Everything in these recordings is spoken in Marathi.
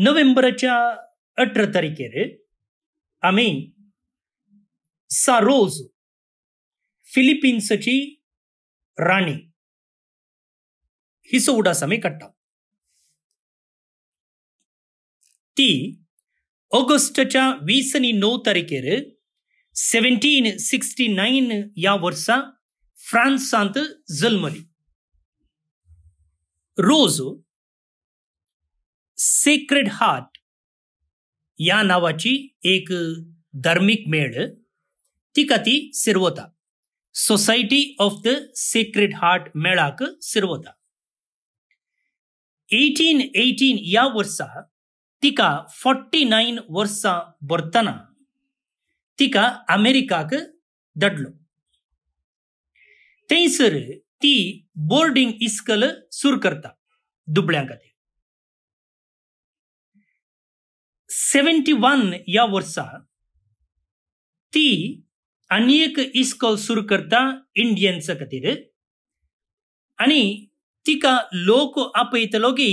नोव्हेंबरच्या अठरा तारखेर आमी सारोज फिलिपिन्सची राणी ही सौडास आमी काडटा ती ऑगस्टच्या वीस आनी णव तारखेर सेव्हन्टीन सिक्स्टी नायन ह्या वर्सा फ्रांसांत जल्मली रोज सेक्रेड हार्ट या नावाची एक धर्मीक मेळ ती खाती सिरवता society of the sacred heart मेळाक सिरवता एटीन एटीन ह्या वर्सा तिका फोर्टी नायन वर्सां भरतना तिका अमेरिकाक धाडलो थंयसर ती बोर्डिंग इस्कल सुरू करता दुबळ्यां खातीर सेवन्टी वन या वर्षा ती अनेक इस्कॉल सुरू करता इंडियन्स खातीर आणि तिका लोक आपयतलो की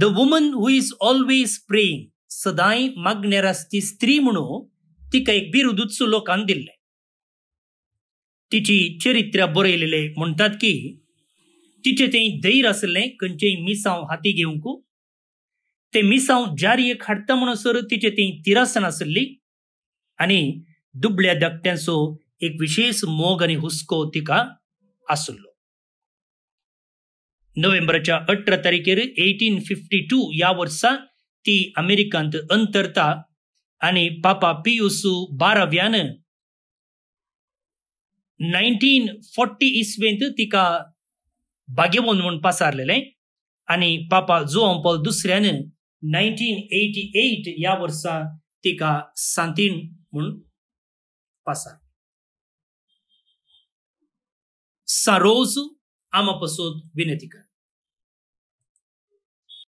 the woman who is always praying सदांय मागण्यार ती स्त्री म्हणून तिका एक बिरुदूचो लोकान दिल्लें तिची चरित्र बरयलेलें म्हणतात की तिचे ते धैर आसलें खंयचेय मिसांव हाती घेवंक ते एक ಜಾರಿಯಕ್ म्हणसर तिचे ते तिरासन ಆಸಲಿ आणि दुबळ्या दकट्यांचो एक विशेष मोग आणि हुस्को तिका असलो नोव्हेंबरच्या अठरा तारखेर एटीन फिफ्टी टू ह्या वर्सा ती अमेरिकांत अंतरता आणि पापा पियुसू बाराव्यान नायन्टीन फोर्टी इसवेंत तिका बागेबोन म्हणून पासारलेलें आणि पापा जुआंपॉल दुसऱ्यान एटी एट या वर्सा तिका सांतीन म्हणून पासा सारोज आमा विनंती कर